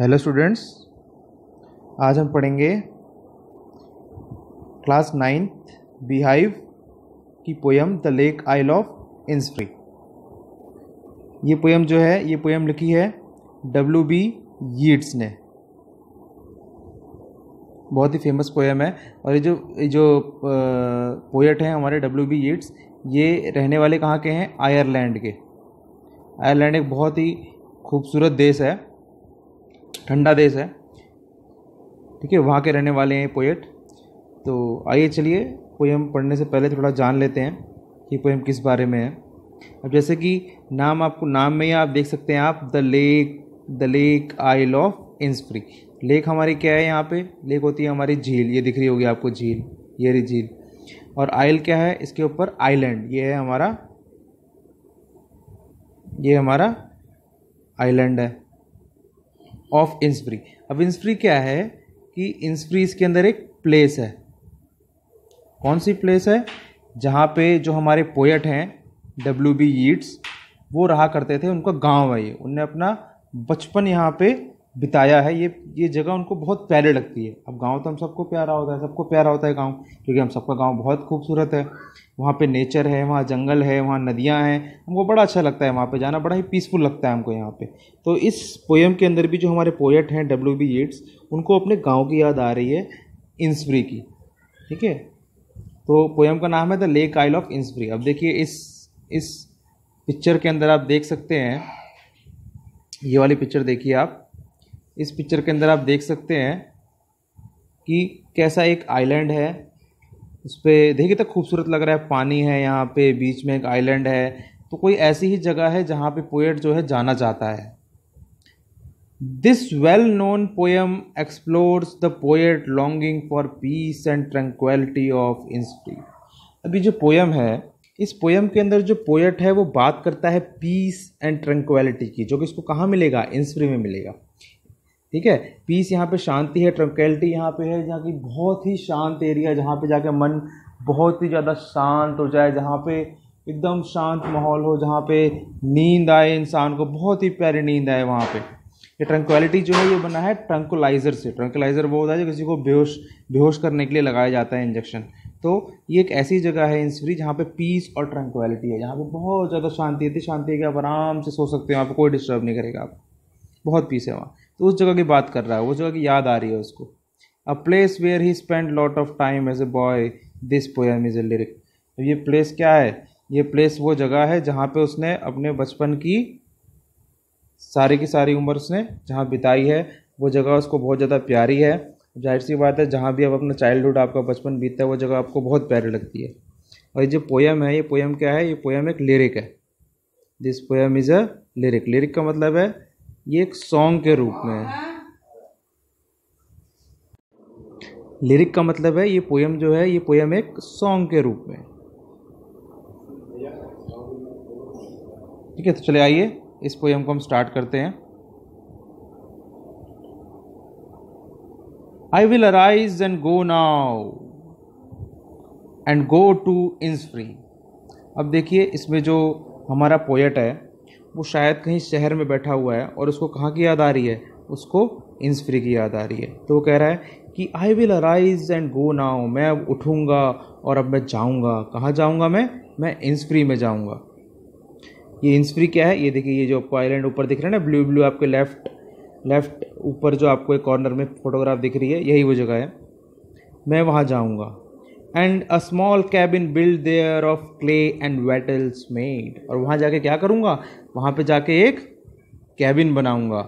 hello students आज हम पढ़ेंगे क्लास नाइन्थ बिहाइव की poem the lake isle of Innisfree ये पोयम जो है ये पोयम लिखी है डब्ल्यू बी यीट्स ने बहुत ही फेमस पोयम है और ये जो ये जो पोएट हैं हमारे डब्ल्यू बी यीट्स ये रहने वाले कहाँ के हैं आयरलैंड के आयरलैंड एक बहुत ही खूबसूरत देश है ठंडा देश है ठीक है वहाँ के रहने वाले हैं पोएट तो आइए चलिए पोएम पढ़ने से पहले थोड़ा जान लेते हैं कि पोएम किस बारे में है अब जैसे कि नाम आपको नाम में ही आप देख सकते हैं आप the lake the lake isle of Innisfree lake हमारी क्या है यहाँ पे लेक होती है हमारी झील ये दिख रही होगी आपको झील ये रही झील और आइल क्या है इसके ऊपर आइलैंड ये है हमारा ये हमारा आइलैंड है ऑफ इंस्प्री अब इंस्प्री क्या है कि इंस्प्री इसके अंदर एक प्लेस है कौन सी प्लेस है जहाँ पे जो हमारे पोएट हैं डब्ल्यू बी ईट्स वो रहा करते थे उनका गांव है ये उनने अपना बचपन यहाँ पे बिताया है ये ये जगह उनको बहुत प्यारी लगती है अब गांव तो हम सबको प्यारा होता है सबको प्यारा होता है गांव क्योंकि हम सबका गांव बहुत खूबसूरत है वहाँ पे नेचर है वहाँ जंगल है वहाँ नदियाँ हैं हमको बड़ा अच्छा लगता है वहाँ पे जाना बड़ा ही पीसफुल लगता है हमको यहाँ पे तो इस पोएम के अंदर भी जो हमारे पोएट हैं डब्ल्यू बी एड्स उनको अपने गाँव की याद आ रही है इंसफ्री की ठीक है तो पोएम का नाम है the lake isle of Innisfree अब देखिए इस इस पिक्चर के अंदर आप देख सकते हैं ये वाली पिक्चर देखिए आप इस पिक्चर के अंदर आप देख सकते हैं कि कैसा एक आइलैंड है उस पर देखिए तो खूबसूरत लग रहा है पानी है यहाँ पे बीच में एक आइलैंड है तो कोई ऐसी ही जगह है जहाँ पे पोएट जो है जाना चाहता है this well known poem explores the poet longing for peace and tranquillity of Innisfree अभी जो पोएम है इस पोएम के अंदर जो पोएट है वो बात करता है पीस एंड ट्रंक्वेलिटी की जो कि इसको कहाँ मिलेगा इंस्प्री में मिलेगा ठीक है पीस यहाँ पे शांति है ट्रंकेलिटी यहाँ पे है जहाँ की बहुत ही शांत एरिया जहाँ पे जाके मन बहुत ही ज़्यादा शांत हो जाए जहाँ पे एकदम शांत माहौल हो जहाँ पे नींद आए इंसान को बहुत ही प्यारी नींद आए वहाँ पे ये ट्रंकुअलिटी जो है ये बना है ट्रंकुलाइज़र से ट्रंकुलाइज़र वो होता है जो किसी को बेहोश बेहोश करने के लिए लगाया जाता है इंजेक्शन तो ये एक ऐसी जगह है इंसफ्री जहाँ पे पीस और ट्रंकुअलिटी है जहाँ पे बहुत ज़्यादा शांति है शांति है कि आप आराम से सो सकते हो आपको कोई डिस्टर्ब नहीं करेगा आप बहुत पीस है वहाँ तो उस जगह की बात कर रहा है वो जगह की याद आ रही है उसको a place where he spend lot of time as a boy this poem is a lyric तो ये प्लेस क्या है ये प्लेस वो जगह है जहाँ पे उसने अपने बचपन की सारी की सारी उम्र उसने जहाँ बिताई है वो जगह उसको बहुत ज़्यादा प्यारी है जाहिर सी बात है जहाँ भी आप अपना चाइल्डहुड आपका बचपन बीतता है वो जगह आपको बहुत प्यारी लगती है और ये जो पोएम है ये पोएम क्या है ये पोएम एक लिरिक है this poem is a lyric lyric का मतलब है ये एक सॉन्ग के रूप में है लिरिक का मतलब है ये पोयम जो है ये पोयम एक सॉन्ग के रूप में ठीक है तो चले आइए इस पोयम को हम स्टार्ट करते हैं I will arise and go now and go to Innisfree अब देखिए इसमें जो हमारा पोएट है वो शायद कहीं शहर में बैठा हुआ है और उसको कहाँ की याद आ रही है उसको इंसफ्री की याद आ रही है तो वो कह रहा है कि I will arise and go now मैं अब उठूँगा और अब मैं जाऊँगा कहाँ जाऊँगा मैं मैं इंसफ्री में जाऊँगा ये इंसफ्री क्या है ये देखिए ये जो आपको आइलैंड ऊपर दिख रहा है ना ब्लू ब्लू आपके लेफ्ट लेफ्ट ऊपर जो आपको एक कॉर्नर में फोटोग्राफ दिख रही है यही वो जगह है मैं वहाँ जाऊँगा and a small cabin build there of clay and wattles made और वहाँ जाके क्या करूँगा वहाँ पे जाके एक कैबिन बनाऊँगा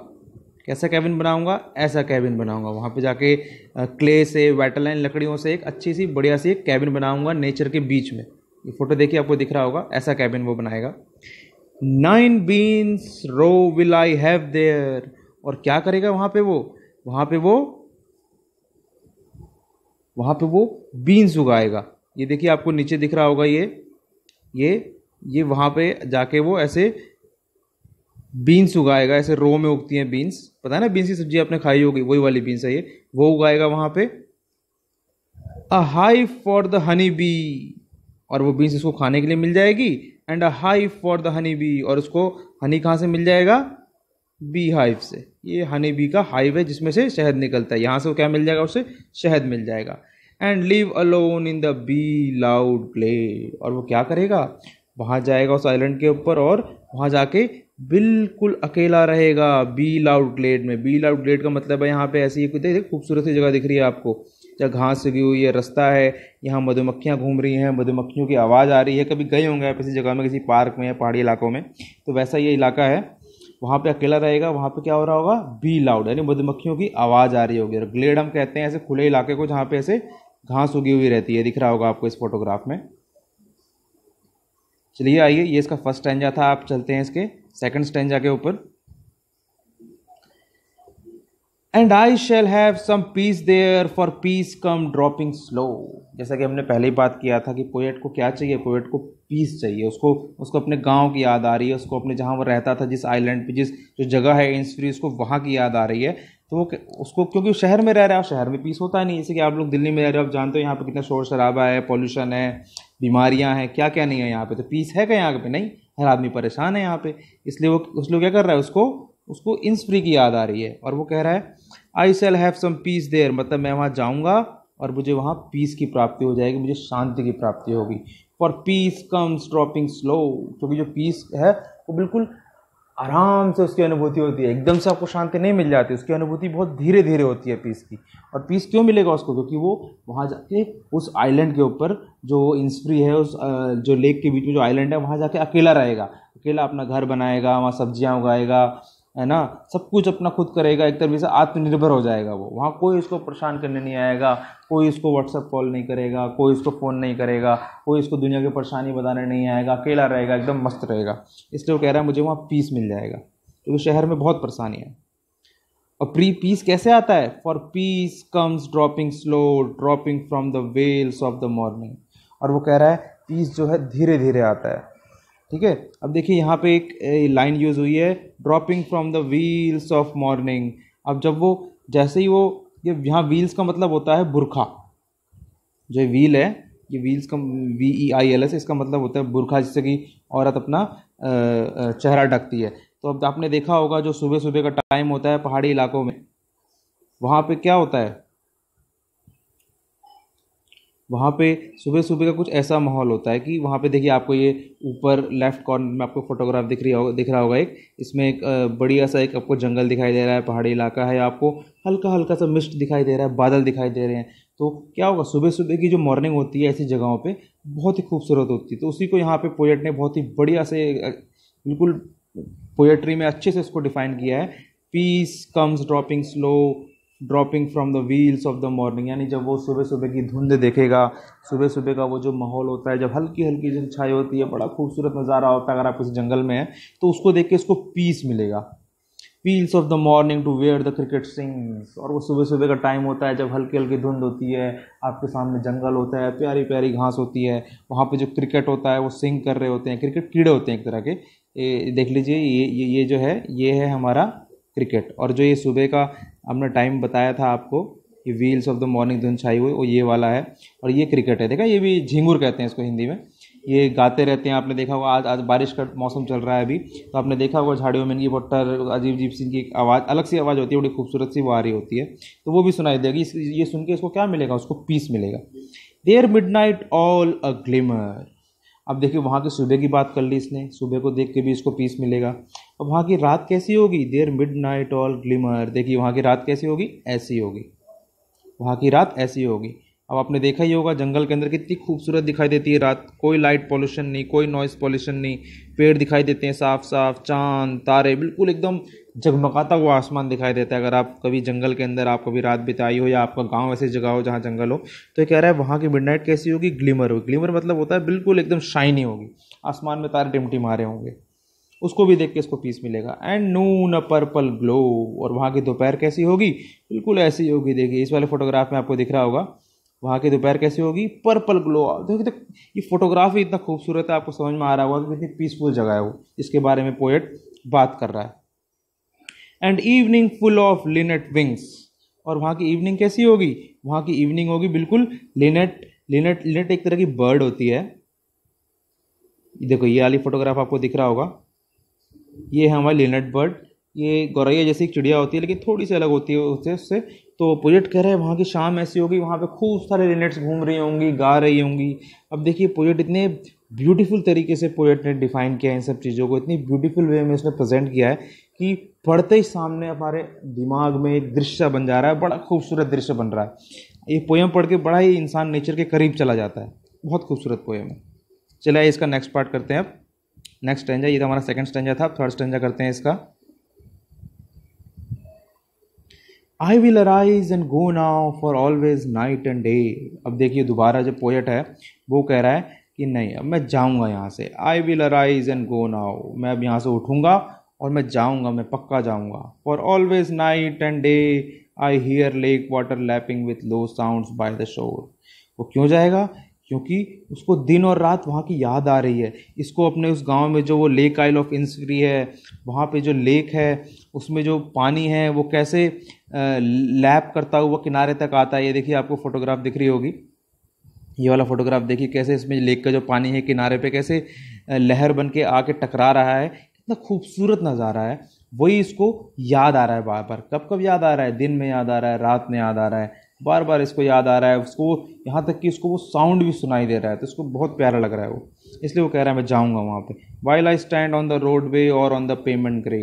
कैसा कैबिन बनाऊँगा ऐसा कैबिन बनाऊँगा वहाँ पे जाके क्ले से वेटल एंड लकड़ियों से एक अच्छी सी बढ़िया सी एक कैबिन बनाऊँगा नेचर के बीच में ये फोटो देखिए आपको दिख रहा होगा ऐसा कैबिन वो बनाएगा nine beans row will I have there और क्या करेगा वहाँ पे वो वहाँ पे वो वहाँ पे वो बीन्स उगाएगा ये देखिए आपको नीचे दिख रहा होगा ये ये ये वहाँ पे जाके वो ऐसे बीन्स उगाएगा ऐसे रो में उगती हैं बीन्स पता है ना बीन्स की सब्जी आपने खाई होगी वही वाली बीन्स है ये वो उगाएगा वहाँ पे a hive for the honey bee और वो बीन्स उसको खाने के लिए मिल जाएगी and a hive for the honey bee और उसको हनी कहाँ से मिल जाएगा बी हाइव से ये हनी बी का हाइव है जिसमें से शहद निकलता है यहाँ से वो क्या मिल जाएगा उसे शहद मिल जाएगा and live alone in the bee loud प्ले और वो क्या करेगा वहाँ जाएगा उस आइलैंड के ऊपर और वहाँ जाके बिल्कुल अकेला रहेगा बी लाउड ग्लेड में बी लाउड ग्लेड का मतलब है यहाँ पे ऐसी देखिए खूबसूरत सी जगह दिख रही है आपको जहाँ घास उगी हुई है रास्ता है यहाँ मधुमक्खियाँ घूम रही हैं मधुमक्खियों की आवाज़ आ रही है कभी गए होंगे आप किसी जगह में किसी पार्क में या पहाड़ी इलाकों में तो वैसा ये इलाका है वहाँ पे अकेला रहेगा वहाँ पे क्या हो रहा होगा बी लाउड यानी मधुमक्खियों की आवाज़ आ रही होगी और ग्लेड हम कहते हैं ऐसे खुले इलाके को जहाँ पे ऐसे घास उगी हुई रहती है दिख रहा होगा आपको इस फोटोग्राफ में चलिए आइए ये इसका फर्स्ट स्टेंजा था आप चलते हैं इसके सेकंड स्टेंजा के ऊपर and I shall have some peace there for peace come dropping slow जैसा कि हमने पहले ही बात किया था कि पोएट को क्या चाहिए पोएट को पीस चाहिए उसको उसको अपने गांव की याद आ रही है उसको अपने जहां वो रहता था जिस आइलैंड पे जिस जो जगह है इंसफ्री उसको वहां की याद आ रही है तो वो उसको क्योंकि शहर में रह रहा है शहर में पीस होता नहीं जैसे कि आप लोग दिल्ली में रह रहे हो आप जानते हो यहाँ पर कितना शोर शराबा है पॉल्यूशन है बीमारियाँ हैं क्या क्या नहीं है यहाँ पर तो पीस है क्या यहाँ पर नहीं हर आदमी परेशान है यहाँ पर इसलिए वो उस लोग क्या कर रहा है उसको उसको इंस्प्री की याद आ रही है और वो कह रहा है I shall have some peace there मतलब मैं वहाँ जाऊँगा और मुझे वहाँ पीस की प्राप्ति हो जाएगी मुझे शांति की प्राप्ति होगी for peace comes dropping slow क्योंकि जो पीस है वो बिल्कुल आराम से उसकी अनुभूति होती है एकदम से आपको शांति नहीं मिल जाती उसकी अनुभूति बहुत धीरे धीरे होती है पीस की और पीस क्यों मिलेगा उसको क्योंकि वो वहाँ जाके उस आइलैंड के ऊपर जो इंस्प्री है उस जो लेक के बीच में जो आइलैंड है वहाँ जाके अकेला रहेगा अकेला अपना घर बनाएगा वहाँ सब्जियाँ उगाएगा है ना सब कुछ अपना खुद करेगा एक तरीके से आत्मनिर्भर हो जाएगा वो वहाँ कोई इसको परेशान करने नहीं आएगा कोई इसको व्हाट्सअप कॉल नहीं करेगा कोई उसको फ़ोन नहीं करेगा कोई इसको दुनिया की परेशानी बताने नहीं आएगा अकेला रहेगा एकदम मस्त रहेगा इसलिए वो कह रहा है मुझे वहाँ पीस मिल जाएगा क्योंकि शहर में बहुत परेशानी है और प्री पीस कैसे आता है for peace comes dropping slow dropping from the veils of the morning और वो कह रहा है पीस जो है धीरे धीरे आता है ठीक है अब देखिए यहाँ पे एक लाइन यूज़ हुई है dropping from the veils of morning अब जब वो जैसे ही वो ये यहाँ व्हील्स का मतलब होता है बुरखा जो व्हील है ये व्हील्स का V E I L S इसका मतलब होता है बुरखा जिससे कि औरत अपना चेहरा ढकती है तो अब आपने देखा होगा जो सुबह सुबह का टाइम होता है पहाड़ी इलाकों में वहाँ पे क्या होता है वहाँ पे सुबह सुबह का कुछ ऐसा माहौल होता है कि वहाँ पे देखिए आपको ये ऊपर लेफ्ट कॉर्नर में आपको फोटोग्राफ दिख रही होगा दिख रहा होगा एक इसमें एक बढ़िया सा एक आपको जंगल दिखाई दे रहा है पहाड़ी इलाका है आपको हल्का हल्का सा मिस्ट दिखाई दे रहा है बादल दिखाई दे रहे हैं तो क्या होगा सुबह सुबह की जो मॉर्निंग होती है ऐसी जगहों पर बहुत ही खूबसूरत होती है तो उसी को यहाँ पर पोएट ने बहुत ही बढ़िया से बिल्कुल पोएट्री में अच्छे से उसको डिफाइन किया है peace comes dropping slow dropping from the veils of the morning यानी जब वो सुबह सुबह की धुंध देखेगा सुबह सुबह का वो जो माहौल होता है जब हल्की हल्की जब छाई होती है बड़ा खूबसूरत नज़ारा होता है अगर आप किसी जंगल में हैं तो उसको देख के उसको पीस मिलेगा veils of the morning to where the cricket sings और वो सुबह सुबह का टाइम होता है जब हल्की हल्की धुंध होती है आपके सामने जंगल होता है प्यारी प्यारी घास होती है वहाँ पे जो क्रिकेट होता है वो सिंग कर रहे होते हैं क्रिकेट कीड़े होते हैं एक तरह के ए, देख लीजिए ये ये ये जो है ये है हमारा क्रिकेट और जो ये सुबह का हमने टाइम बताया था आपको ये व्हील्स ऑफ द मॉर्निंग धुन छाई हुई वो ये वाला है और ये क्रिकेट है देखा ये भी झिंगुर कहते हैं इसको हिंदी में ये गाते रहते हैं आपने देखा होगा आज आज बारिश का मौसम चल रहा है अभी तो आपने देखा होगा झाड़ियों में इनकी बट्टर अजीब अजीब सिंह की आवाज़ अलग सी आवाज़ होती है बड़ी खूबसूरत सी वो आ रही होती है तो वो भी सुनाई देगी ये सुन के इसको क्या मिलेगा उसको पीस मिलेगा there midnight all a glimmer अब देखिए वहाँ के तो सुबह की बात कर ली इसने सुबह को देख के भी इसको पीस मिलेगा अब वहाँ की रात कैसी होगी there midnight all glimmer देखिए वहाँ की रात कैसी होगी ऐसी होगी वहाँ की रात ऐसी होगी अब आपने देखा ही होगा जंगल के अंदर कितनी खूबसूरत दिखाई देती है रात कोई लाइट पॉल्यूशन नहीं कोई नॉइस पॉल्यूशन नहीं पेड़ दिखाई देते हैं साफ साफ चांद तारे बिल्कुल एकदम जगमगाता हुआ आसमान दिखाई देता है अगर आप कभी जंगल के अंदर आप कभी रात बिताई हो या आपका गांव ऐसी जगह हो जहाँ जंगल हो तो कह रहा है वहाँ की मिडनाइट कैसी होगी ग्लिमर होगी ग्लिमर मतलब होता है बिल्कुल एकदम शाइनी होगी आसमान में तारे टिमटी मारे होंगे उसको भी देख के इसको पीस मिलेगा and noon a purple glow और वहाँ की दोपहर कैसी होगी बिल्कुल ऐसी होगी देखिए इस वाले फोटोग्राफ में आपको दिख रहा होगा वहाँ की दोपहर कैसी होगी पर्पल ग्लो देखिए तो ये फोटोग्राफी इतना खूबसूरत है आपको समझ में आ रहा होगा कि कितनी पीसफुल जगह है वो इसके बारे में पोएट बात कर रहा है and evening full of linnet wings और वहाँ की इवनिंग कैसी होगी वहाँ की इवनिंग होगी बिल्कुल लिनेट लिनेट लिनेट एक तरह की बर्ड होती है देखो ये वाली फोटोग्राफ आपको दिख रहा होगा ये है हमारा लिनट बर्ड ये गौरैया जैसी एक चिड़िया होती है लेकिन थोड़ी सी अलग होती है उससे उससे तो पोजेट कह रहे हैं वहाँ की शाम ऐसी होगी वहाँ पे खूब सारे लिनट्स घूम रही होंगी गा रही होंगी अब देखिए प्रोजेक्ट इतने ब्यूटीफुल तरीके से पोजेट ने डिफाइन किया है इन सब चीज़ों को इतनी ब्यूटीफुल वे में इसने प्रेजेंट किया है कि पढ़ते ही सामने हमारे दिमाग में एक दृश्य बन जा रहा है बड़ा खूबसूरत दृश्य बन रहा है ये पोएम पढ़ के बड़ा ही इंसान नेचर के करीब चला जाता है बहुत खूबसूरत पोएम है चलिए इसका नेक्स्ट पार्ट करते हैं अब नेक्स्ट स्टेंजा ये तो हमारा सेकंड स्टेंजा था थर्ड स्टेंजा करते हैं इसका I will arise and go now for always night and day अब देखिए दोबारा जो पोएट है वो कह रहा है कि नहीं अब मैं जाऊंगा यहाँ से I will arise and go now मैं अब यहाँ से उठूंगा और मैं जाऊंगा मैं पक्का जाऊंगा for always night and day I hear lake water lapping with low sound by the shore वो क्यों जाएगा क्योंकि उसको दिन और रात वहाँ की याद आ रही है इसको अपने उस गांव में जो वो लेक आइल ऑफ इंसरी है वहाँ पे जो लेक है उसमें जो पानी है वो कैसे लैप करता हुआ किनारे तक आता है ये देखिए आपको फोटोग्राफ दिख रही होगी ये वाला फोटोग्राफ देखिए कैसे इसमें लेक का जो पानी है किनारे पे कैसे लहर बन के आके टकरा रहा है कितना खूबसूरत नज़ारा है वही इसको याद आ रहा है बार बार कब कब याद आ रहा है दिन में याद आ रहा है रात में याद आ रहा है बार बार इसको याद आ रहा है उसको यहाँ तक कि उसको वो साउंड भी सुनाई दे रहा है तो इसको बहुत प्यारा लग रहा है वो इसलिए वो कह रहा है मैं जाऊँगा वहाँ पर while I stand on the roadway और ऑन द पेमेंट ग्रे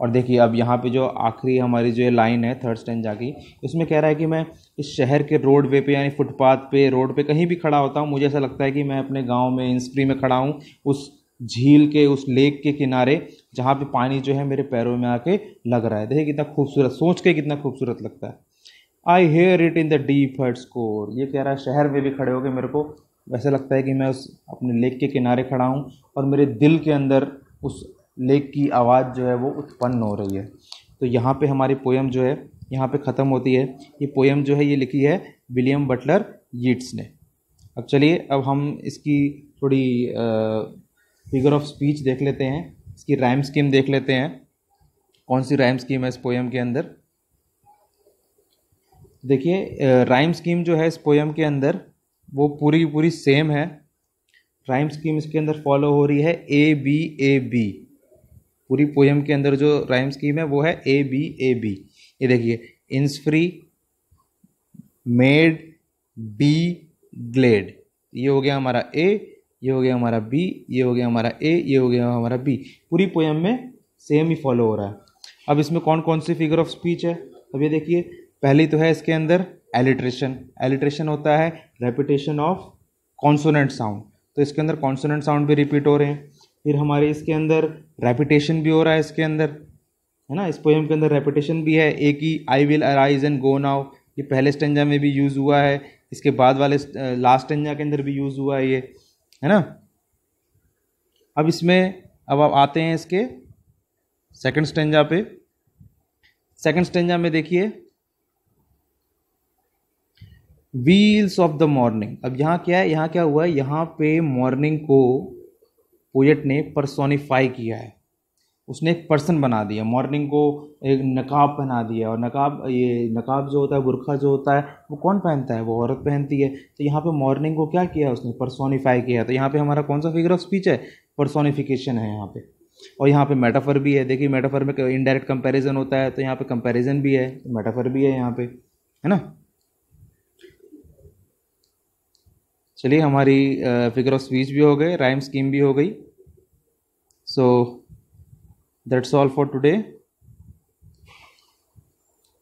और देखिए अब यहाँ पे जो आखिरी हमारी जो लाइन है थर्ड स्टैंड जाके उसमें कह रहा है कि मैं इस शहर के रोड वे पे यानी फुटपाथ पे रोड पे कहीं भी खड़ा होता हूँ मुझे ऐसा लगता है कि मैं अपने गांव में इंस्ट्री में खड़ा हूँ उस झील के उस लेक के किनारे जहाँ पे पानी जो है मेरे पैरों में आके लग रहा है देखिए कितना खूबसूरत सोच के कितना खूबसूरत लगता है I hear it in the deep heart's core ये कह रहा है शहर में भी खड़े हो गए मेरे को वैसे लगता है कि मैं उस अपने लेक के किनारे खड़ा हूँ और मेरे दिल के अंदर उस लेक की आवाज़ जो है वो उत्पन्न हो रही है तो यहाँ पे हमारी पोएम जो है यहाँ पे ख़त्म होती है ये पोएम जो है ये लिखी है विलियम बटलर यीट्स ने अब चलिए अब हम इसकी थोड़ी फिगर ऑफ स्पीच देख लेते हैं इसकी राइम स्कीम देख लेते हैं कौन सी राइम स्कीम है इस पोएम के अंदर देखिए राइम स्कीम जो है इस पोएम के अंदर वो पूरी की पूरी सेम है राइम स्कीम इसके अंदर फॉलो हो रही है ए बी ए बी पूरी पोएम के अंदर जो राइम स्कीम है वो है ए बी ए बी ये देखिए इंस फ्री मेड बी ग्लेड ये हो गया हमारा ए ये हो गया हमारा बी ये हो गया हमारा ए ये हो गया हमारा बी पूरी पोएम में सेम ही फॉलो हो रहा है अब इसमें कौन कौन सी फिगर ऑफ स्पीच है अब ये देखिए पहली तो है इसके अंदर एलिट्रेशन एलिट्रेशन होता है रेपिटेशन ऑफ कॉन्सोनेंट साउंड तो इसके अंदर कॉन्सोनेंट साउंड भी रिपीट हो रहे हैं फिर हमारे इसके अंदर रेपिटेशन भी हो रहा है इसके अंदर है ना इस पोएम के अंदर रेपिटेशन भी है एक ही I will arise and go now ये पहले स्टेंजा में भी यूज़ हुआ है इसके बाद वाले लास्ट स्टेंजा के अंदर भी यूज़ हुआ है ये है ना अब इसमें अब आप आते हैं इसके सेकंड स्टेंजा पे सेकंड स्टेंजा में देखिए व्हील्स ऑफ द मॉर्निंग अब यहाँ क्या है यहाँ क्या हुआ है यहाँ पे मॉर्निंग को पोएट ने पर्सोनिफाई किया है उसने एक पर्सन बना दिया मॉर्निंग को एक नकाब पहना दिया और नकाब ये नकाब जो होता है बुरखा जो होता है वो कौन पहनता है वो औरत पहनती है तो यहाँ पे मॉर्निंग को क्या किया उसने परसोनीफाई किया तो यहाँ पे हमारा कौन सा फिगर ऑफ स्पीच है परसोनीफिकेशन है यहाँ पे और यहाँ पे मेटाफर भी है देखिए मेटाफर में इनडायरेक्ट कंपैरिजन होता है तो यहाँ पे कंपैरिजन भी है मेटाफर भी है यहाँ पे है ना चलिए हमारी फिगर ऑफ स्पीच भी हो गई राइम स्कीम भी हो गई so that's all for today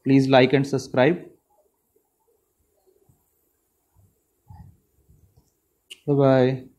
please like and subscribe bye bye